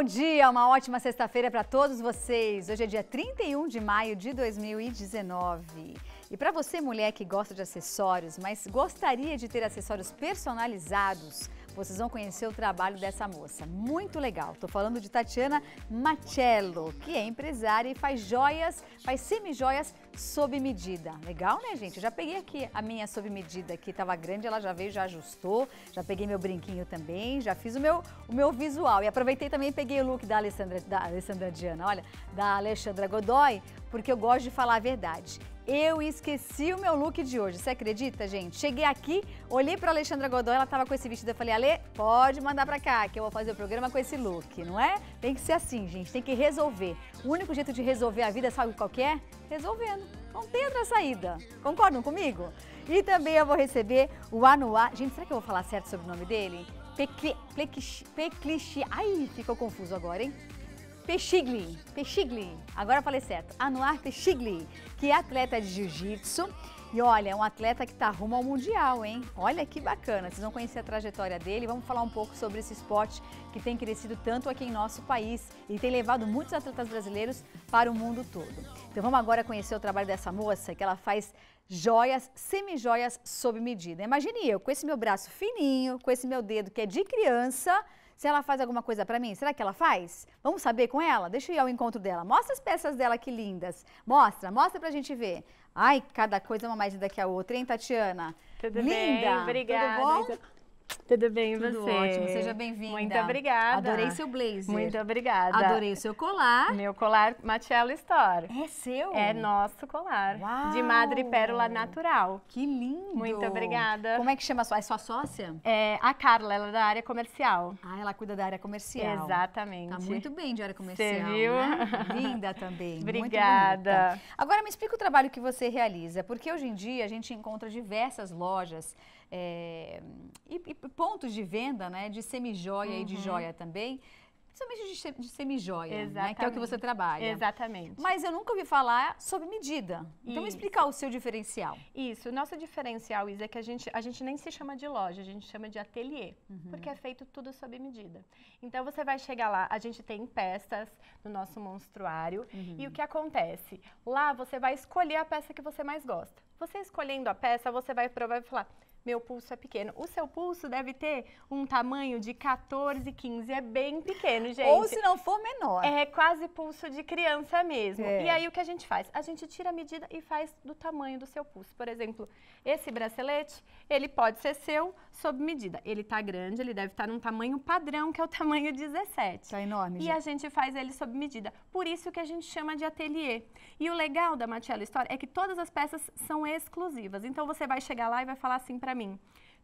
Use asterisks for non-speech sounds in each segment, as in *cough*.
bom dia, uma ótima sexta-feira para todos vocês. Hoje é dia 31 de maio de 2019. E para você, mulher que gosta de acessórios, mas gostaria de ter acessórios personalizados, vocês vão conhecer o trabalho dessa moça. Muito legal. Estou falando de Tatiana Macello, que é empresária e faz joias, faz semi-joias sob medida. Legal, né, gente? já peguei aqui a minha sob medida que estava grande, ela já veio, já ajustou. Já peguei meu brinquinho também, já fiz o meu, o meu visual. E aproveitei também peguei o look da Alessandra, da Alessandra Diana, olha, da Alexandra Godoy, porque eu gosto de falar a verdade. Eu esqueci o meu look de hoje, você acredita, gente? Cheguei aqui, olhei para Alexandra Godoy, ela tava com esse vestido, eu falei, Ale, pode mandar para cá, que eu vou fazer o programa com esse look, não é? Tem que ser assim, gente, tem que resolver. O único jeito de resolver a vida, sabe qual é? Resolvendo. Não tem outra saída. Concordam comigo? E também eu vou receber o Anuá. Gente, será que eu vou falar certo sobre o nome dele? Peclichi. Ai, ficou confuso agora, hein? Peixigli, Peixigli, agora falei certo, Anuar Peixigli, que é atleta de jiu-jitsu e olha, é um atleta que está rumo ao Mundial, hein? Olha que bacana, vocês vão conhecer a trajetória dele, vamos falar um pouco sobre esse esporte que tem crescido tanto aqui em nosso país e tem levado muitos atletas brasileiros para o mundo todo. Então vamos agora conhecer o trabalho dessa moça, que ela faz joias, semi-joias sob medida. Imagine eu com esse meu braço fininho, com esse meu dedo que é de criança se ela faz alguma coisa para mim, será que ela faz? Vamos saber com ela? Deixa eu ir ao encontro dela. Mostra as peças dela que lindas. Mostra, mostra pra gente ver. Ai, cada coisa é uma mais linda que a outra, hein, Tatiana? Tudo Linda. bem? Obrigada. Tudo bom? Então, tudo bem, Tudo você? ótimo, seja bem-vinda. Muito obrigada. Adorei seu blazer. Muito obrigada. Adorei o seu colar. Meu colar Matiello Store. É seu? É nosso colar. Uau. De madre pérola natural. Que lindo. Muito obrigada. Como é que chama a sua, é sua sócia? É a Carla, ela é da área comercial. Ah, ela cuida da área comercial. Exatamente. Tá muito bem de área comercial. Você né? viu? Né? *laughs* Linda também. obrigada. Agora me explica o trabalho que você realiza, porque hoje em dia a gente encontra diversas lojas é, e, e, pontos de venda né, de semijoia uhum. e de uhum. joia também. Principalmente de, de semijoia, né, que é o que você trabalha. Exatamente. Mas eu nunca ouvi falar sobre medida. Então, Isso. me explicar o seu diferencial. Isso. O nosso diferencial, Isa, é que a gente, a gente nem se chama de loja, a gente chama de ateliê, uhum. porque é feito tudo sob medida. Então, você vai chegar lá, a gente tem peças no nosso monstruário, uhum. e o que acontece? Lá, você vai escolher a peça que você mais gosta. Você escolhendo a peça, você vai provar e falar, meu pulso é pequeno. O seu pulso deve ter um tamanho de 14, 15, é bem pequeno, gente. Ou se não for menor. É quase pulso de criança mesmo. É. E aí o que a gente faz? A gente tira a medida e faz do tamanho do seu pulso. Por exemplo, esse bracelete, ele pode ser seu sob medida. Ele tá grande, ele deve estar tá num tamanho padrão, que é o tamanho 17. Tá enorme. E gente. a gente faz ele sob medida. Por isso que a gente chama de ateliê. E o legal da Matiello Store é que todas as peças são exclusivas. Então você vai chegar lá e vai falar assim para para mim: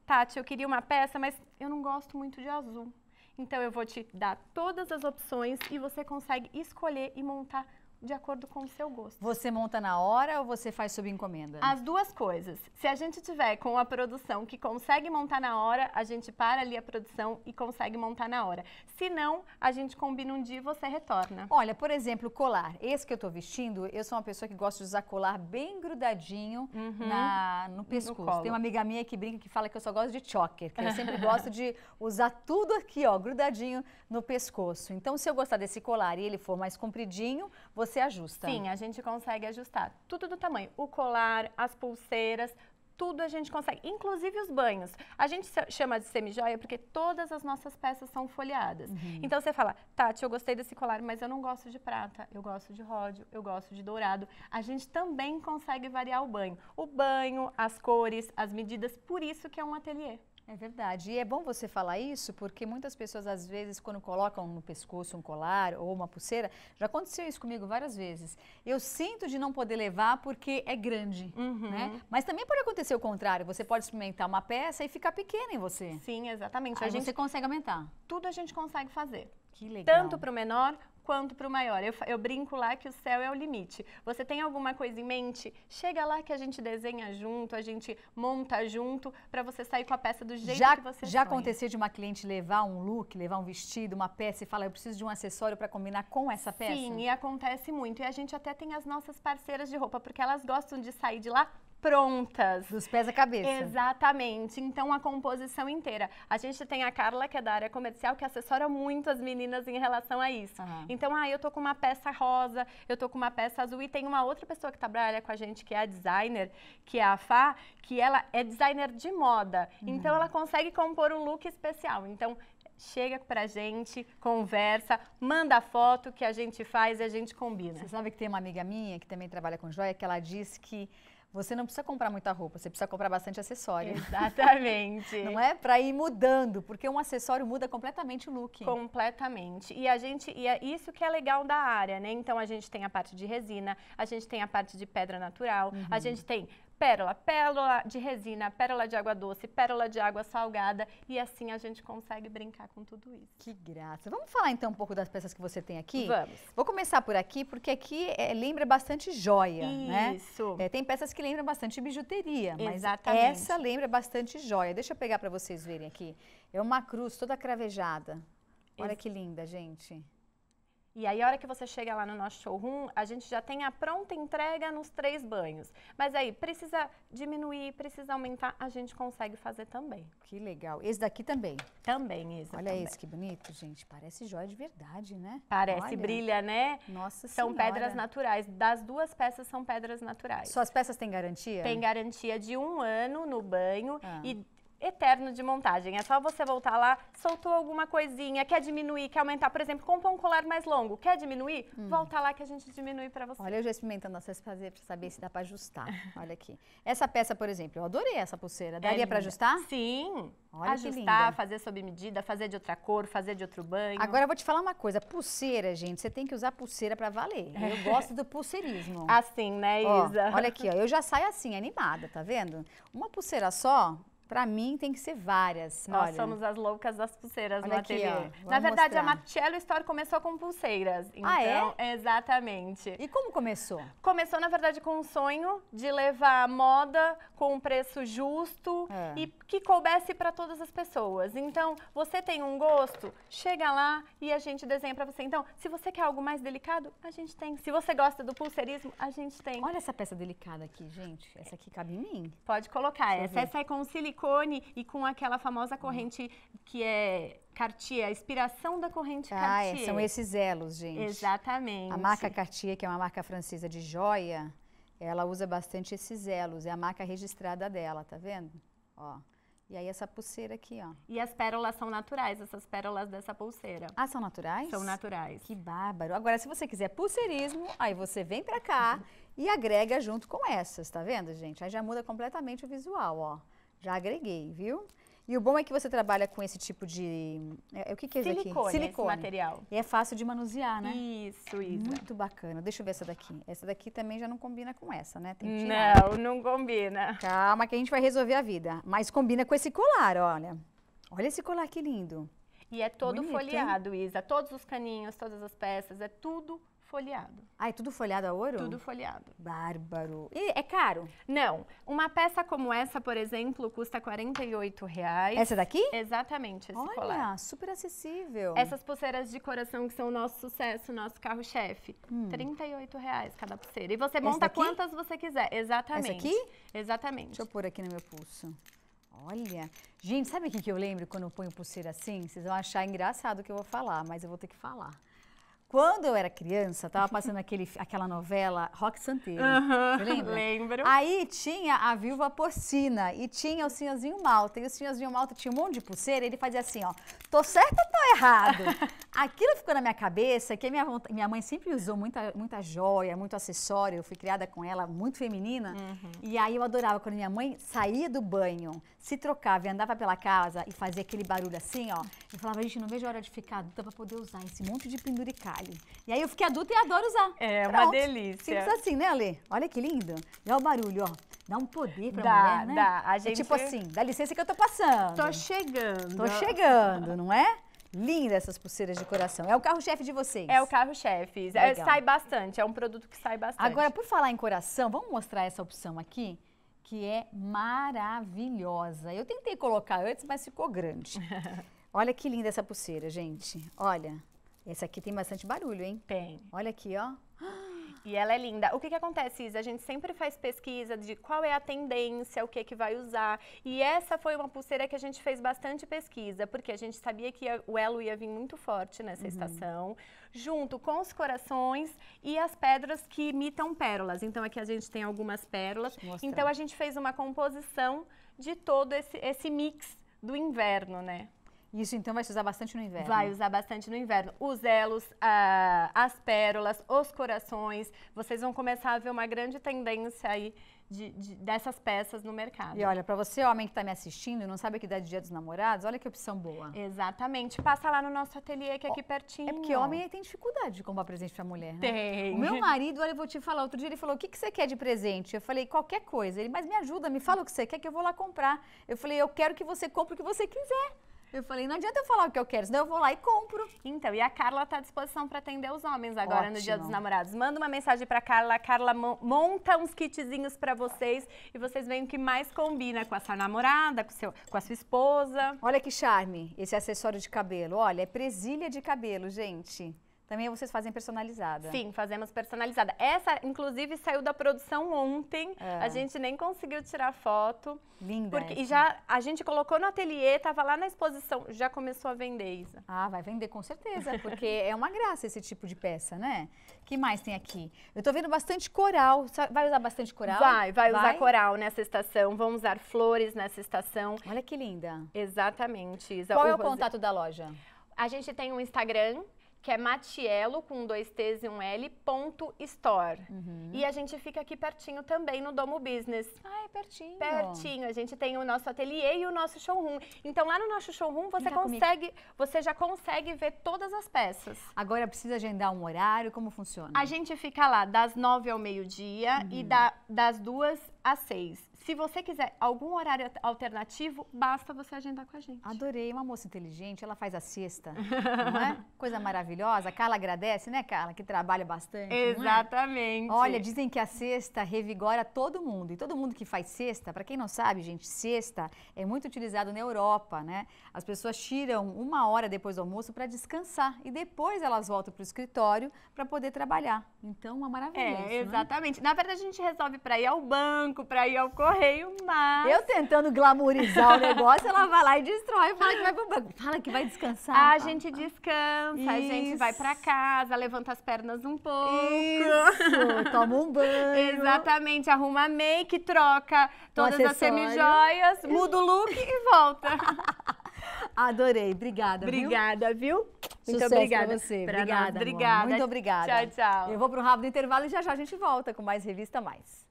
Tati, eu queria uma peça, mas eu não gosto muito de azul. Então eu vou te dar todas as opções e você consegue escolher e montar de acordo com o seu gosto. Você monta na hora ou você faz sob encomenda? As duas coisas. Se a gente tiver com a produção que consegue montar na hora, a gente para ali a produção e consegue montar na hora. Se não, a gente combina um dia e você retorna. Olha, por exemplo, colar. Esse que eu estou vestindo, eu sou uma pessoa que gosta de usar colar bem grudadinho uhum. na, no pescoço. No Tem uma amiga minha que brinca que fala que eu só gosto de choker, que eu sempre gosto de usar tudo aqui, ó, grudadinho no pescoço. Então, se eu gostar desse colar e ele for mais compridinho, você você ajusta. Sim, a gente consegue ajustar. Tudo do tamanho. O colar, as pulseiras, tudo a gente consegue, inclusive os banhos. A gente chama de semijoia porque todas as nossas peças são folheadas. Uhum. Então você fala, Tati, eu gostei desse colar, mas eu não gosto de prata, eu gosto de ródio, eu gosto de dourado. A gente também consegue variar o banho. O banho, as cores, as medidas, por isso que é um ateliê. É verdade. E é bom você falar isso, porque muitas pessoas, às vezes, quando colocam no pescoço um colar ou uma pulseira, já aconteceu isso comigo várias vezes. Eu sinto de não poder levar porque é grande, uhum. né? Mas também pode acontecer o contrário. Você pode experimentar uma peça e ficar pequena em você. Sim, exatamente. Aí a gente consegue aumentar. Tudo a gente consegue fazer. Que legal. Tanto para o menor quanto para o maior. Eu, eu, brinco lá que o céu é o limite. Você tem alguma coisa em mente? Chega lá que a gente desenha junto, a gente monta junto, para você sair com a peça do jeito já, que você Já sonha. aconteceu de uma cliente levar um look, levar um vestido, uma peça e falar, eu preciso de um acessório para combinar com essa peça? Sim, e acontece muito. E a gente até tem as nossas parceiras de roupa, porque elas gostam de sair de lá prontas. Dos pés à cabeça. Exatamente. Então, a composição inteira. A gente tem a Carla, que é da área comercial, que assessora muito as meninas em relação a isso. Uhum. Então, ah, eu tô com uma peça rosa, eu tô com uma peça azul. E tem uma outra pessoa que trabalha com a gente, que é a designer, que é a Fá, que ela é designer de moda. Uhum. Então, ela consegue compor um look especial. Então, chega pra gente, conversa, manda foto que a gente faz e a gente combina. Você sabe que tem uma amiga minha que também trabalha com joia, que ela diz que você não precisa comprar muita roupa, você precisa comprar bastante acessório. Exatamente. *laughs* não é para ir mudando, porque um acessório muda completamente o look. Completamente. E a gente e é isso que é legal da área, né? Então a gente tem a parte de resina, a gente tem a parte de pedra natural, uhum. a gente tem pérola, pérola de resina, pérola de água doce, pérola de água salgada e assim a gente consegue brincar com tudo isso. Que graça. Vamos falar então um pouco das peças que você tem aqui? Vamos. Vou começar por aqui porque aqui é, lembra bastante joia, isso. né? Isso. É, tem peças que lembram bastante bijuteria, mas Exatamente. essa lembra bastante joia. Deixa eu pegar para vocês verem aqui. É uma cruz toda cravejada. Olha Ex que linda, gente. E aí, a hora que você chega lá no nosso showroom, a gente já tem a pronta entrega nos três banhos. Mas aí, precisa diminuir, precisa aumentar, a gente consegue fazer também. Que legal. Esse daqui também? Também, esse Olha também. esse que bonito, gente. Parece joia de verdade, né? Parece, Olha. brilha, né? Nossa São senhora. pedras naturais. Das duas peças, são pedras naturais. Suas peças têm garantia? Tem garantia de um ano no banho ah. e eterno de montagem. É só você voltar lá, soltou alguma coisinha, quer diminuir, quer aumentar, por exemplo, compõe um colar mais longo, quer diminuir? Hum. Volta lá que a gente diminui para você. Olha, eu já experimentando vocês fazer para saber se dá para ajustar. *laughs* Olha aqui. Essa peça, por exemplo, eu adorei essa pulseira. Daria é para ajustar? Sim. Olha ajustar, fazer sob medida, fazer de outra cor, fazer de outro banho. Agora eu vou te falar uma coisa, pulseira, gente, você tem que usar pulseira para valer. *laughs* Eu gosto do pulseirismo. Assim, né, Isa? Ó, olha aqui, ó, eu já *laughs* saio assim, animada, tá vendo? Uma pulseira só, para mim tem que ser várias. Nós Olha. somos as loucas das pulseiras Olha na aqui, TV. Ó, na verdade, mostrar. a Marcello Store começou com pulseiras. Então, ah, é? Então, exatamente. E como começou? Começou, na verdade, com um sonho de levar moda com um preço justo é. e que coubesse para todas as pessoas. Então, você tem um gosto, chega lá e a gente desenha para você. Então, se você quer algo mais delicado, a gente tem. Se você gosta do pulseirismo, a gente tem. Olha essa peça delicada aqui, gente. Essa aqui cabe em mim. Pode colocar. Deixa essa, essa é com silicone silicone e com aquela famosa hum. corrente que é Cartier, a inspiração da corrente ah, é, Cartier. É, são esses elos, gente. Exatamente. A marca Cartier, que é uma marca francesa de joia, ela usa bastante esses elos, é a marca registrada dela, tá vendo? Ó. E aí essa pulseira aqui, ó. E as pérolas são naturais, essas pérolas dessa pulseira. Ah, são naturais? São naturais. Que bárbaro. Agora, se você quiser pulseirismo, aí você vem pra cá e agrega junto com essas, tá vendo, gente? Aí já muda completamente o visual, ó. Já agreguei, viu? E o bom é que você trabalha com esse tipo de... É, é o que, que é Silicone, isso aqui? Silicone, esse material. E é fácil de manusear, né? Isso, isso. Muito bacana. Deixa eu ver essa daqui. Essa daqui também já não combina com essa, né? Não, não combina. Calma que a gente vai resolver a vida. Mas combina com esse colar, olha. Olha esse colar que lindo. E é todo Bonito, folheado, hein? Isa. Todos os caninhos, todas as peças, é tudo folheado. Ah, é tudo folheado a ouro? Tudo folheado. Bárbaro. E é caro? Não. Uma peça como essa, por exemplo, custa R$ reais. Essa daqui? Exatamente, esse Olha, colar. super acessível. Essas pulseiras de coração que são o nosso sucesso, nosso carro-chefe, hum. reais cada pulseira. E você monta quantas você quiser. Exatamente. Essa aqui? Exatamente. Deixa eu pôr aqui no meu pulso. Olha, gente, sabe o que eu lembro quando eu ponho pulseira assim? Vocês vão achar engraçado o que eu vou falar, mas eu vou ter que falar. Quando eu era criança, tava passando aquele, aquela novela Rock Santeiro. Uhum, *laughs* lembra? Lembro. Aí tinha a viúva porcina e tinha o senhorzinho Malta. E o senhorzinho Malta tinha um monte de pulseira ele fazia assim, ó. Tô certo ou tô errado? *laughs* Aquilo ficou na minha cabeça que minha, minha mãe sempre usou muita, muita joia, muito acessório. Eu fui criada com ela, muito feminina. Uhum. E aí eu adorava quando minha mãe saía do banho, se trocava e andava pela casa e fazia aquele barulho assim, ó. Eu falava, gente, não vejo a hora de ficar adulta pra poder usar esse monte de penduricar detalhe. E aí eu fiquei adulta e adoro usar. É, Pronto. uma delícia. Simples assim, né, Ale? Olha que lindo. E olha o barulho, ó. Dá um poder pra dá, mulher, né? Dá, a é gente... É tipo assim, dá licença que eu tô passando. Tô chegando. Tô chegando, não é? Linda essas pulseiras de coração. É o carro-chefe de vocês. É o carro-chefe. É, sai bastante, é um produto que sai bastante. Agora, por falar em coração, vamos mostrar essa opção aqui? que é maravilhosa. Eu tentei colocar antes, mas ficou grande. *laughs* Olha que linda essa pulseira, gente. Olha, esse aqui tem bastante barulho, hein? Tem. Olha aqui, ó. E ela é linda. O que, que acontece, Isa? A gente sempre faz pesquisa de qual é a tendência, o que, que vai usar. E essa foi uma pulseira que a gente fez bastante pesquisa, porque a gente sabia que o elo ia vir muito forte nessa uhum. estação, junto com os corações e as pedras que imitam pérolas. Então aqui a gente tem algumas pérolas. Então a gente fez uma composição de todo esse, esse mix do inverno, né? Isso então vai se usar bastante no inverno. Vai usar bastante no inverno. Os elos, as pérolas, os corações, vocês vão começar a ver uma grande tendência aí de, de, dessas peças no mercado. E olha, para você, homem que está me assistindo e não sabe que dá de dia dos namorados, olha que opção boa. Exatamente. Passa lá no nosso ateliê, que é aqui pertinho. É porque homem tem dificuldade de comprar presente para mulher, né? Tem. O meu *laughs* marido, olha, eu vou te falar, outro dia ele falou, o que, que você quer de presente? Eu falei, qualquer coisa. Ele, mas me ajuda, me fala o que você quer que eu vou lá comprar. Eu falei, eu quero que você compre o que você quiser. Eu falei, não adianta eu falar o que eu quero, senão eu vou lá e compro. Então, e a Carla está à disposição para atender os homens agora Ótimo. no Dia dos Namorados. Manda uma mensagem para Carla, a Carla monta uns kitzinhos para vocês e vocês veem o que mais combina com a sua namorada, com, seu, com a sua esposa. Olha que charme esse acessório de cabelo. Olha, é presilha de cabelo, gente. Também vocês fazem personalizada. Sim, fazemos personalizada. Essa, inclusive, saiu da produção ontem. É. A gente nem conseguiu tirar foto. Linda. Porque, e já a gente colocou no ateliê, estava lá na exposição, já começou a vender, Isa. Ah, vai vender com certeza, porque *laughs* é uma graça esse tipo de peça, né? que mais tem aqui? Eu estou vendo bastante coral. Vai usar bastante coral? Vai, vai, vai, usar coral nessa estação. Vão usar flores nessa estação. Olha que linda. Exatamente, Isa. Qual o é o Rose... contato da loja? A gente tem um Instagram, que é Matiello com dois T's e um L, ponto store. Uhum. E a gente fica aqui pertinho também no Domo Business. Ah, é pertinho. Pertinho. A gente tem o nosso ateliê e o nosso showroom. Então lá no nosso showroom você consegue, você já consegue ver todas as peças. Agora precisa agendar um horário, como funciona? A gente fica lá das nove ao meio-dia uhum. e da, das duas às seis. Se você quiser algum horário alternativo, basta você agendar com a gente. Adorei, uma moça inteligente, ela faz a cesta, não é? *laughs* Coisa maravilhosa. A Carla agradece, né, Carla, que trabalha bastante. É? Exatamente. É? Olha, dizem que a cesta revigora todo mundo. E todo mundo que faz cesta, para quem não sabe, gente, cesta é muito utilizado na Europa, né? As pessoas tiram uma hora depois do almoço para descansar e depois elas voltam para o escritório para poder trabalhar. Então, uma maravilha. É, é? exatamente. Né? Na verdade, a gente resolve para ir ao banco, para ir ao correio correio, mas. Eu tentando glamourizar o negócio, ela vai lá e destrói. Fala que vai pro banco. Fala que vai descansar. A gente descansa, Isso. a gente vai pra casa, levanta as pernas um pouco. Isso. Toma um banho. Exatamente. Arruma make, troca todas as semijoias, muda o look e volta. *laughs* Adorei. Obrigada. Obrigada, viu? viu? Muito Sucesso obrigada pra você. Pra obrigada, obrigada. Muito obrigada. Tchau, tchau. Eu vou para um rápido intervalo e já já a gente volta com mais Revista Mais.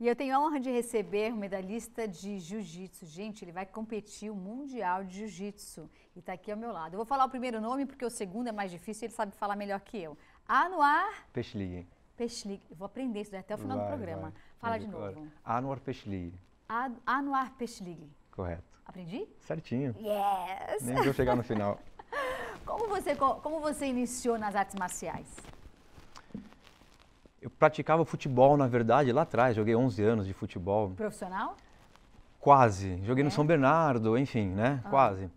E eu tenho a honra de receber o medalhista de jiu-jitsu. Gente, ele vai competir o Mundial de Jiu-Jitsu e está aqui ao meu lado. Eu vou falar o primeiro nome porque o segundo é mais difícil, ele sabe falar melhor que eu. Anuar ah, Peshlig. Peshlig. Eu vou aprender isso até o final vai, do programa. Vai. Fala é de novo. Anuar ah, Peshlig. Anuar ah, Peshlig. Correto. Aprendi? Certinho. Yes! Nem deu chegar no final. *laughs* como, você, como você iniciou nas artes marciais? Eu praticava futebol, na verdade, lá atrás. Joguei 11 anos de futebol. Profissional? Quase. Joguei é. no São Bernardo, enfim, né? Ah. Quase.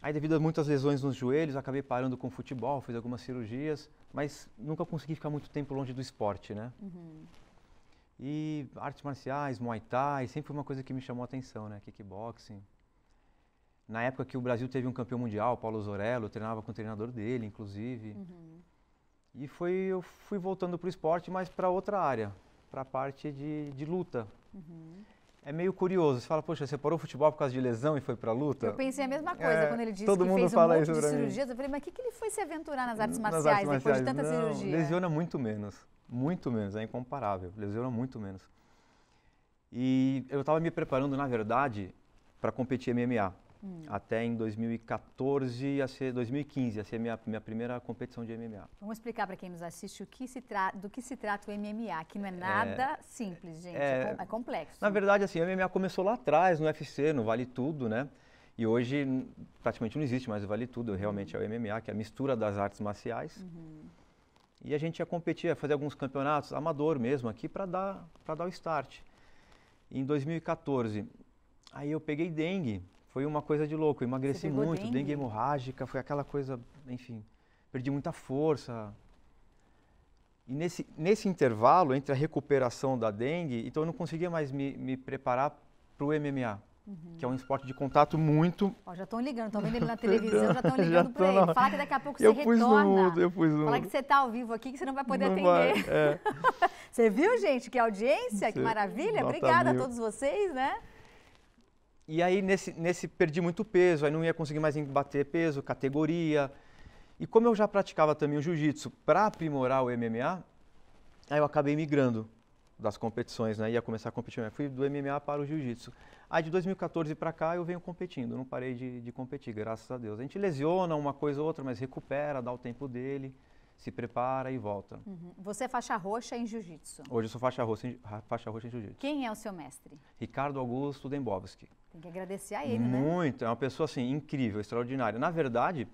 Aí, devido a muitas lesões nos joelhos, acabei parando com o futebol, fiz algumas cirurgias, mas nunca consegui ficar muito tempo longe do esporte, né? Uhum. E artes marciais, Muay Thai, sempre foi uma coisa que me chamou a atenção, né? Kickboxing. Na época que o Brasil teve um campeão mundial, Paulo Zorello, eu treinava com o treinador dele, inclusive. Uhum. E foi, eu fui voltando para o esporte, mas para outra área, para a parte de, de luta. Uhum. É meio curioso, você fala, poxa, você parou o futebol por causa de lesão e foi para a luta? Eu pensei a mesma é, coisa é, quando ele disse todo que mundo fez um fala isso. de cirurgias. Mim. Eu falei, mas o que, que ele foi se aventurar nas artes marciais, artes marciais depois de tanta Não, cirurgia? Lesiona muito menos. Muito menos, é incomparável. Lesiona muito menos. E eu estava me preparando, na verdade, para competir MMA. Hum. Até em 2014, a ser 2015, a ser minha, minha primeira competição de MMA. Vamos explicar para quem nos assiste que se do que se trata o MMA, que não é nada é, simples, gente, é, é, é complexo. Na verdade, assim, o MMA começou lá atrás, no UFC, no Vale Tudo, né? E hoje praticamente não existe mais o Vale Tudo, realmente uhum. é o MMA, que é a mistura das artes marciais. Uhum e a gente ia competir, ia fazer alguns campeonatos amador mesmo aqui para dar, para dar o start. E em 2014, aí eu peguei dengue. Foi uma coisa de louco, emagreci muito, dengue? dengue hemorrágica, foi aquela coisa, enfim, perdi muita força, e nesse, nesse intervalo entre a recuperação da dengue, então eu não conseguia mais me, me preparar para o MMA. Uhum. Que é um esporte de contato muito. Ó, já estão ligando, estão vendo ele na *laughs* televisão, já estão ligando para ele. Fala que daqui a pouco eu você pus retorna. No, eu pus no... Fala que você está ao vivo aqui, que você não vai poder não atender. Vai, é. *laughs* você viu, gente? Que audiência, você... que maravilha. Obrigada mil. a todos vocês, né? E aí, nesse, nesse, perdi muito peso, aí não ia conseguir mais bater peso, categoria. E como eu já praticava também o jiu-jitsu para aprimorar o MMA, aí eu acabei migrando das competições, né? Ia começar a competir. Eu fui do MMA para o jiu-jitsu. Aí de 2014 para cá eu venho competindo, não parei de, de, competir, graças a Deus. A gente lesiona uma coisa ou outra, mas recupera, dá o tempo dele, se prepara e volta. Uhum. Você é faixa roxa em jiu-jitsu? Hoje eu sou faixa roxa em, faixa roxa em jiu-jitsu. Quem é o seu mestre? Ricardo Augusto Dembowski. Tem que agradecer a ele, Muito, né? Muito, é uma pessoa assim incrível, extraordinária. Na verdade,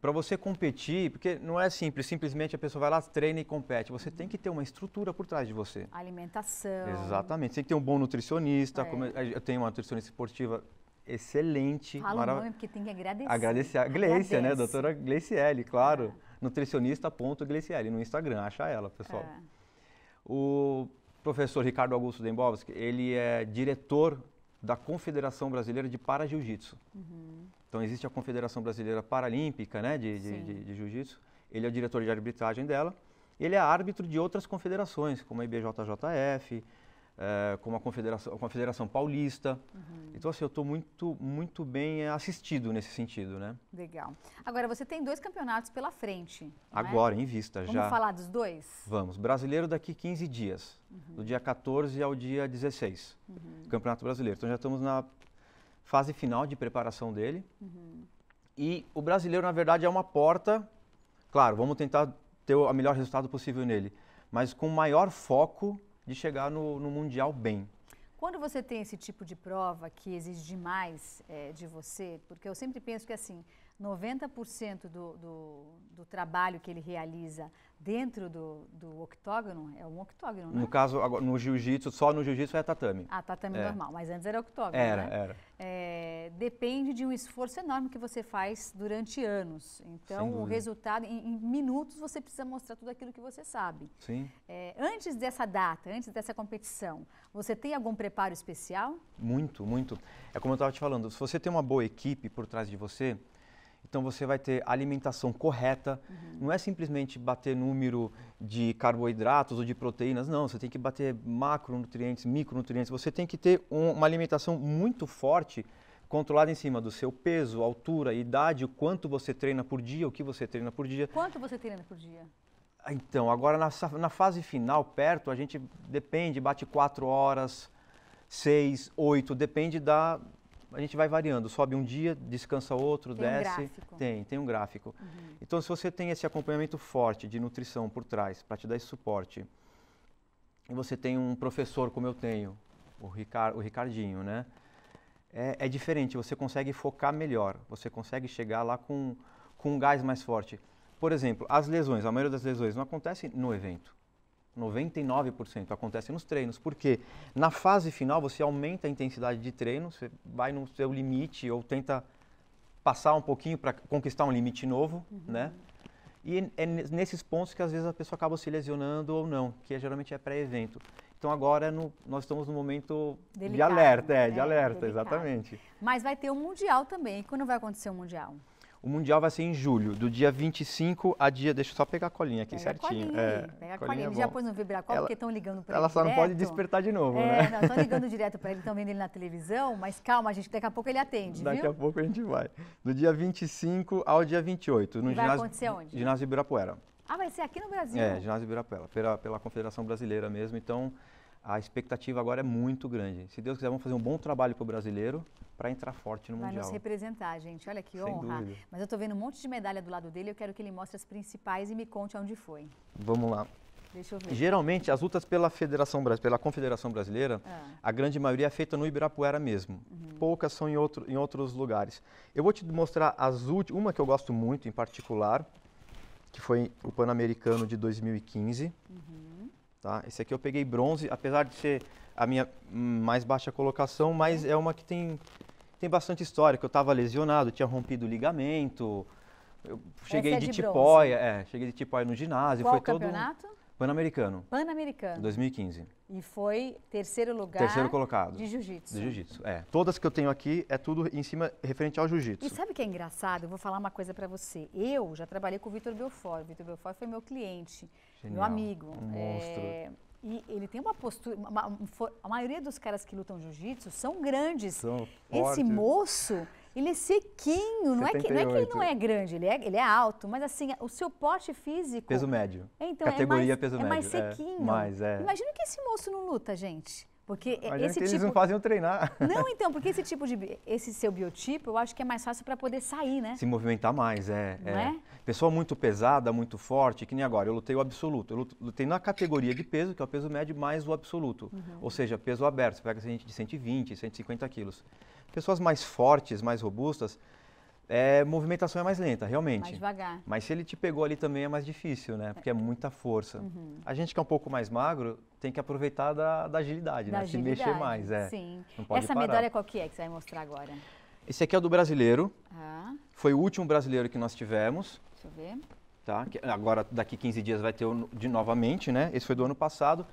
para você competir, porque não é simples, simplesmente a pessoa vai lá, treina e compete. Você tem que ter uma estrutura por trás de você. Alimentação. Exatamente. Você tem que ter um bom nutricionista. É. eu tenho uma nutricionista esportiva excelente. Fala marav... o nome, porque tem que agradecer. Agradecer a Gleicia, né? Doutora Gleiciele, claro. É. Nutricionista.gleiciele no Instagram, acha ela, pessoal. É. O professor Ricardo Augusto Dembowski ele é diretor da Confederação Brasileira de Para Jiu-Jitsu. Uhum. Então existe a Confederação Brasileira Paralímpica, né, de, de, de, de Jiu-Jitsu. Ele é o diretor de arbitragem dela. Ele é árbitro de outras confederações, como a IBJJF, é, como a Confederação, a Confederação Paulista. Uhum. Então, assim, eu estou muito, muito bem eh, assistido nesse sentido, né? Legal. Agora, você tem dois campeonatos pela frente. Né? Agora, é? em vista, Vamos já. Vamos falar dos dois? Vamos. Brasileiro daqui 15 dias, uhum. do dia 14 ao dia 16, uhum. Campeonato Brasileiro. Então, já estamos na fase final de preparação dele. Uhum. E o brasileiro, na verdade, é uma porta. Claro, vamos tentar ter o melhor resultado possível nele, mas com maior foco de chegar no, no Mundial bem. Quando você tem esse tipo de prova que exige demais é, de você, porque eu sempre penso que assim, 90% do, do, do, trabalho que ele realiza dentro do, do octógono é um octógono, né? No caso, no jiu-jitsu, só no jiu-jitsu é tatame. Ah, tatame é. normal, mas antes era octógono, Era, né? era. É, depende de um esforço enorme que você faz durante anos. Então, o resultado, em, em, minutos, você precisa mostrar tudo aquilo que você sabe. Sim. É, antes dessa data, antes dessa competição, você tem algum preparo especial? Muito, muito. É como eu estava te falando, se você tem uma boa equipe por trás de você, então você vai ter alimentação correta. Uhum. Não é simplesmente bater número de carboidratos ou de proteínas, não. Você tem que bater macronutrientes, micronutrientes. Você tem que ter um, uma alimentação muito forte, controlada em cima do seu peso, altura, idade, o quanto você treina por dia, o que você treina por dia. Quanto você treina por dia? Então, agora na, na fase final, perto, a gente depende, bate quatro horas, seis, oito, depende da, a gente vai variando, sobe um dia, descansa outro, tem desce. Um tem, tem um gráfico. Uhum. Então, se você tem esse acompanhamento forte de nutrição por trás, para te dar esse suporte, e você tem um professor como eu tenho, o, Ricard, o Ricardinho, né? É, é, diferente, você consegue focar melhor, você consegue chegar lá com, com um gás mais forte. Por exemplo, as lesões, a maioria das lesões não acontece no evento. 99% acontece nos treinos, porque na fase final você aumenta a intensidade de treino, você vai no seu limite ou tenta passar um pouquinho para conquistar um limite novo, uhum. né? E é nesses pontos que às vezes a pessoa acaba se lesionando ou não, que é, geralmente é pré-evento. Então agora é no, nós estamos no momento delicado, de alerta, é, né? de é, alerta, delicado. exatamente. Mas vai ter o um Mundial também. E quando vai acontecer o um Mundial? O Mundial vai ser em julho, do dia 25 a dia. Deixa eu só pegar a colinha aqui pega certinho. colinha, é, pega a colinha. É já pôs no vibra-cola porque estão ligando para ele. Ela só direto. não pode despertar de novo, é, né? Não, estão ligando *laughs* direto para ele, estão vendo ele na televisão, mas calma, gente, daqui a pouco ele atende. Daqui viu? a pouco a gente vai. Do dia 25 ao dia 28. No e vai ginásio, acontecer onde? Ginásio Ibirapuera. Ah, vai ser aqui no Brasil? É, ginásio Ibirapuera, pela, pela Confederação Brasileira mesmo. Então a expectativa agora é muito grande. Se Deus quiser, vamos fazer um bom trabalho para o brasileiro para entrar forte no Vai Mundial. nos representar, gente. Olha que Sem honra. Dúvida. Mas eu estou vendo um monte de medalha do lado dele. Eu quero que ele mostre as principais e me conte onde foi. Vamos lá. Deixa eu ver. Geralmente, as lutas pela Federação pela Confederação Brasileira, ah. a grande maioria é feita no Ibirapuera mesmo. Uhum. Poucas são em, outro, em outros lugares. Eu vou te mostrar as últimas, uma que eu gosto muito em particular, que foi o Pan-Americano de 2015. Uhum Tá? Esse aqui eu peguei bronze, apesar de ser a minha hum, mais baixa colocação, mas é uma que tem, tem bastante história, que eu estava lesionado, tinha rompido o ligamento, eu cheguei é de, de tipóia, é, cheguei de tipóia no ginásio. Qual foi campeonato? todo Pan-Americano. Pan-Americano. 2015. E foi terceiro lugar. Terceiro colocado. De jiu-jitsu. De jiu-jitsu, é. Todas que eu tenho aqui é tudo em cima referente ao jiu-jitsu. E sabe o que é engraçado? Eu vou falar uma coisa para você. Eu já trabalhei com o Vitor Belfort. O Vitor Belfort foi meu cliente. Genial. meu amigo. Um é, e ele tem uma postura. a maioria dos caras que lutam jiu-jitsu são grandes. São Esse moço, ele é sequinho. Não é, que, não é, que, ele não é grande, ele é, ele é alto, mas assim, o seu porte físico. Peso médio. Então, é Categoria é mais, peso médio. mais é, sequinho. mais, é. Imagina que esse moço não luta, gente. Porque Imagina esse tipo... eles não fazem eu treinar. Não, *laughs* então, porque esse tipo de esse seu biotipo, eu acho que é mais fácil para poder sair, né? Se movimentar mais, é. Não é? é? pessoa muito pesada, muito forte, que nem agora, eu lutei o absoluto. Eu lutei na categoria de peso, que é o peso médio, mais o absoluto. Uhum. Ou seja, peso aberto. Você pega gente assim, de 120, 150 quilos. Pessoas mais fortes, mais robustas, é, movimentação é mais lenta, realmente. Mais devagar. Mas se ele te pegou ali também é mais difícil, né? Porque é, é. muita força. Uhum. A gente que é um pouco mais magro tem que aproveitar da, da agilidade, da né? Agilidade, se mexer mais, é. Sim. Essa parar. medalha qual que é que você vai mostrar agora? Esse aqui é o do brasileiro. Ah. Foi o último brasileiro que nós tivemos. Deixa eu ver. Tá? Agora, daqui 15 dias, vai ter de novamente, né? Esse foi do ano passado.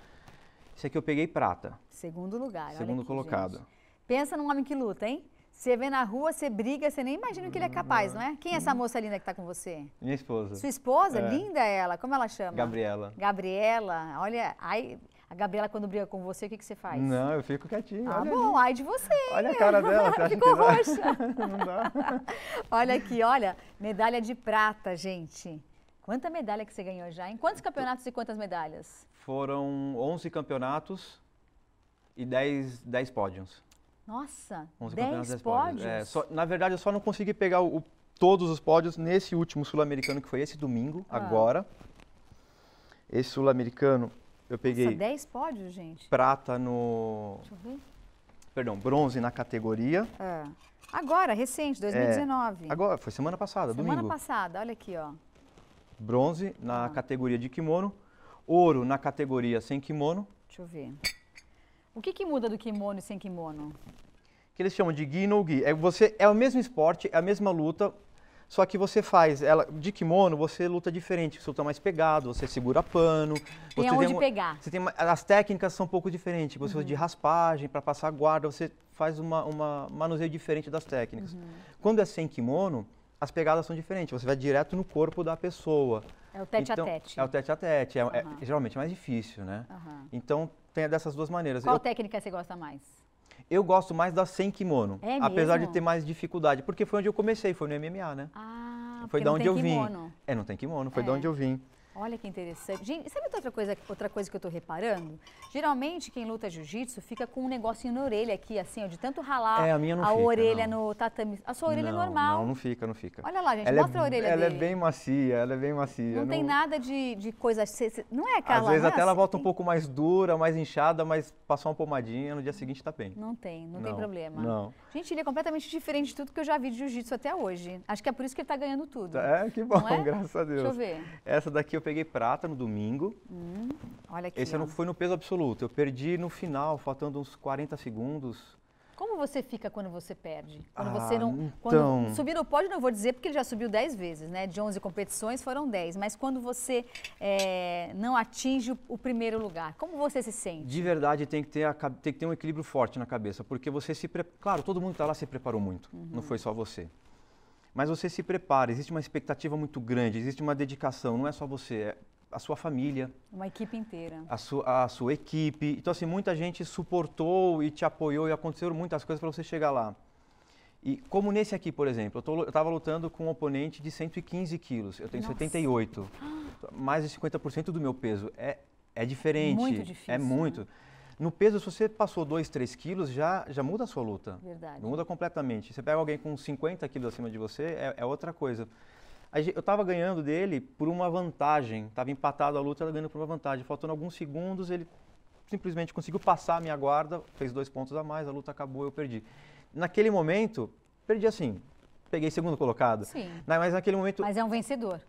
Esse aqui eu peguei prata. Segundo lugar. Segundo aqui, colocado. Gente. Pensa num homem que luta, hein? Você vê na rua, você briga, você nem imagina o que ele é capaz, não é? Quem é essa uhum. moça linda que está com você? Minha esposa. Sua esposa? É. Linda ela. Como ela chama? Gabriela. Gabriela. Olha, ai, a Gabriela, quando briga com você, o que, que você faz? Não, eu fico quietinho. Ah, bom, ali. ai de você. Olha a cara dela. Você *laughs* Ficou é? roxa. *laughs* Não dá. *laughs* olha aqui, olha, medalha de prata, gente. Quanta medalha que você ganhou já? Em quantos campeonatos e quantas medalhas? Foram 11 campeonatos e 10, 10 pódios. Nossa, 11 10, 10 pódios? É, só, na verdade, eu só não consegui pegar o, todos os pódios nesse último sul-americano, que foi esse domingo, ah. agora. Esse sul-americano eu peguei. Nossa, 10 pódios, gente? Prata no. Deixa eu ver. Perdão, bronze na categoria. É. Agora, recente, 2019. É, agora, foi semana passada, semana domingo. Semana passada, olha aqui, ó. Bronze na ah. categoria de kimono. Ouro na categoria sem kimono. Deixa eu ver. O que, que muda do kimono e sem kimono? Que eles chamam de gi no gi. É, você, é o mesmo esporte, é a mesma luta, só que você faz ela de kimono, você luta diferente, você luta mais pegado, você segura pano. Tem você onde tem, pegar. Você tem, as técnicas são um pouco diferentes. Você usa de uhum. raspagem para passar guarda, você faz uma, uma manuseio diferente das técnicas. Uhum. Quando é sem kimono, as pegadas são diferentes. Você vai direto no corpo da pessoa. É o tete então, a tete. É o tete a tete. É, uhum. é geralmente é mais difícil, né? Então tem dessas duas maneiras. Qual Eu, técnica você gosta mais? Eu gosto mais da sem kimono, é apesar de ter mais dificuldade, porque foi onde eu comecei, foi no MMA, né? Ah, foi da onde eu vim. É, não tem kimono, foi é. da onde eu vim. Olha que interessante. Gente, sabe outra coisa, outra coisa que eu tô reparando? Geralmente quem luta jiu-jitsu fica com um negocinho na orelha aqui, assim, ó, de tanto ralar é, a, minha não a fica, orelha não. no tatame. A sua orelha é não, é normal. Não, não fica, não fica. Olha lá, gente, ela é mostra é, a orelha ela é dele. Ela é bem macia, ela é bem macia. Não, não... tem nada de, de coisa... Não é, Carla? Às vezes até ela assim, volta tem... um pouco mais dura, mais inchada, mas passou uma pomadinha, no dia seguinte tá bem. Não tem, não, tem problema. Não. Gente, ele é completamente diferente de tudo que eu já vi de jiu-jitsu até hoje. Acho que é por isso que ele tá ganhando tudo. É, que bom, *laughs* graças a Deus. Deixa eu ver. Essa daqui eu peguei prata no domingo. Hum, olha Esse não foi no peso absoluto. Eu perdi no final, faltando uns 40 segundos. Como você fica quando você perde? Quando ah, você não. Então... Quando subir no pódio, não vou dizer, porque ele já subiu 10 vezes, né? De 11 competições foram 10. Mas quando você é, não atinge o primeiro lugar, como você se sente? De verdade, tem que ter, a, tem que ter um equilíbrio forte na cabeça, porque você se. Claro, todo mundo está lá se preparou muito, uhum. não foi só você. Mas você se prepara, existe uma expectativa muito grande, existe uma dedicação, não é só você, é a sua família. Uma equipe inteira. A sua, a sua equipe. Então, assim, muita gente suportou e te apoiou e aconteceram muitas coisas para você chegar lá. E como nesse aqui, por exemplo, eu estava lutando com um oponente de 115 quilos, eu tenho Nossa. 78, mais de 50% do meu peso. É, é diferente. Muito difícil, é muito. Né? No peso, se você passou 2, 3 quilos, já, já muda a sua luta. Verdade. Muda completamente. Você pega alguém com 50 quilos acima de você, é, é outra coisa. Eu estava ganhando dele por uma vantagem. Estava empatado a luta, ela ganhando por uma vantagem. Faltando alguns segundos, ele simplesmente conseguiu passar a minha guarda, fez dois pontos a mais, a luta acabou, eu perdi. Naquele momento, perdi assim. Peguei segundo colocado. Sim. Mas naquele momento. Mas é um vencedor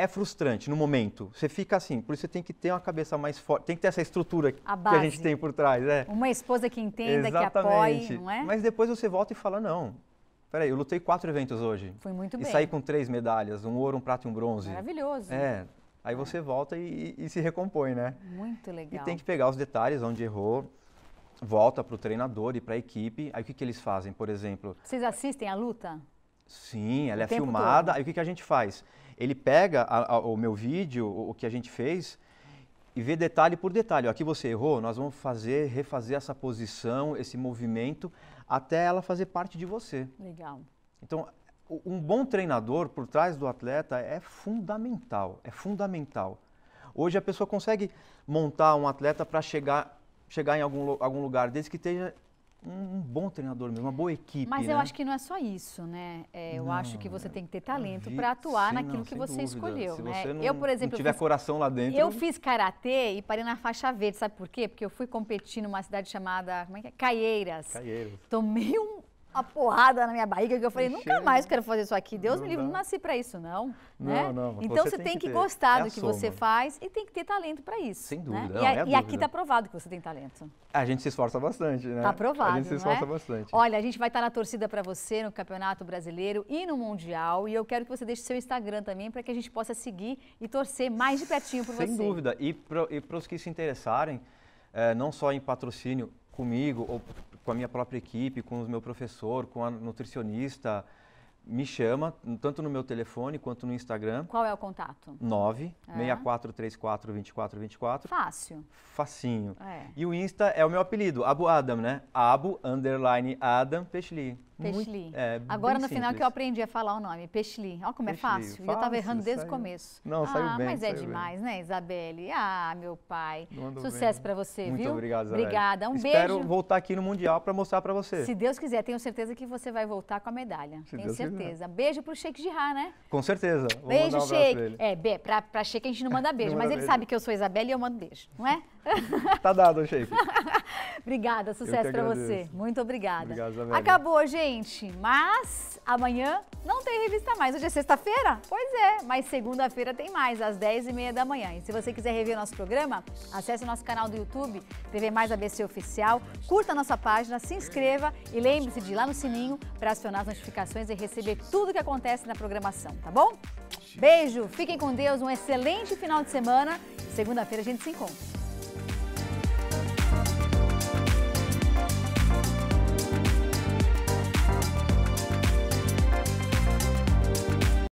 é frustrante no momento. Você fica assim, por isso você tem que ter uma cabeça mais forte, tem que ter essa estrutura a que a gente tem por trás. É. Uma esposa que entenda, Exatamente. que apoie, não é? Mas depois você volta e fala, não, peraí, eu lutei quatro eventos hoje. Foi muito e bem. E saí com três medalhas, um ouro, um prato e um bronze. Maravilhoso. É, aí você volta e, e se recompõe, né? Muito legal. E tem que pegar os detalhes onde errou volta para o treinador e para a equipe. Aí o que, que eles fazem, por exemplo? Vocês assistem a luta? Sim, ela o é filmada. Todo. Aí o que, que a gente faz? ele pega a, a, o meu vídeo, o, o, que a gente fez, e vê detalhe por detalhe. aqui você errou, nós vamos fazer, refazer essa posição, esse movimento, até ela fazer parte de você. Legal. Então, um bom treinador por trás do atleta é fundamental, é fundamental. Hoje a pessoa consegue montar um atleta para chegar, chegar em algum, algum lugar, desde que esteja um, bom treinador mesmo, uma boa equipe. Mas né? eu acho que não é só isso, né? É, eu não, acho que você é. tem que ter talento para atuar sim, naquilo não, que você dúvida. escolheu. Se né? você não, eu, por exemplo, tiver fiz, coração lá dentro. Eu fiz karatê e parei na faixa verde, sabe por quê? Porque eu fui competir numa cidade chamada como é que é? Caieiras. Caieiras. Tomei um uma porrada na minha barriga que eu falei, nunca mais quero fazer isso aqui. Deus não me livre, não nasci para isso, não. Não, né? não. Então você tem, tem que, gostar é do que soma. você faz e tem que ter talento para isso. Sem né? dúvida. Né? Não, e, a, é e dúvida. aqui está provado que você tem talento. A gente se esforça bastante, né? Está provado. A gente se esforça é? bastante. Olha, a gente vai estar tá na torcida para você no Campeonato Brasileiro e no Mundial. E eu quero que você deixe seu Instagram também para que a gente possa seguir e torcer mais de pertinho por Sem você. Sem dúvida. E para os que se interessarem, eh, não só em patrocínio comigo ou com a minha própria equipe, com o meu professor, com a nutricionista, me chama, tanto no meu telefone quanto no Instagram. Qual é o contato? 9 6434 2424. Fácil. Facinho. É. E o Insta é o meu apelido, Abu Adam, né? Abu, underline Adam Pechli. Peixli. É, Agora no final que eu aprendi a falar o nome, Peixli. Olha como é Peixli. é fácil. fácil. Eu estava errando desde saiu. o começo. Não, ah, bem. Mas é demais, bem. né, Isabelle? Ah, meu pai. Sucesso para você, Muito viu? Muito obrigado, Isabelle. Obrigada, um Espero beijo. Espero voltar aqui no Mundial para mostrar para você. Se Deus quiser, tenho certeza que você vai voltar com a medalha. Se tenho Deus certeza. Quiser. Beijo para o Sheik Girá, né? Com certeza. Vou beijo, um Sheik. É, para pra Sheik a gente não manda *laughs* beijo, não mas ele sabe que eu sou Isabelle e eu mando beijo, não é? *laughs* tá dado, Sheik. *laughs* *laughs* obrigada, sucesso para você. Muito obrigada. Obrigado, Acabou, gente, mas amanhã não tem revista mais. Hoje é sexta-feira? Pois é, mas segunda-feira tem mais, às 10h30 da manhã. E se você quiser rever nosso programa, acesse o nosso canal do YouTube, TV Mais ABC Oficial, curta a nossa página, se inscreva e lembre-se de ir lá no sininho para acionar as notificações e receber tudo que acontece na programação, tá bom? Beijo, fiquem com Deus, um excelente final de semana. Segunda-feira a gente se encontra.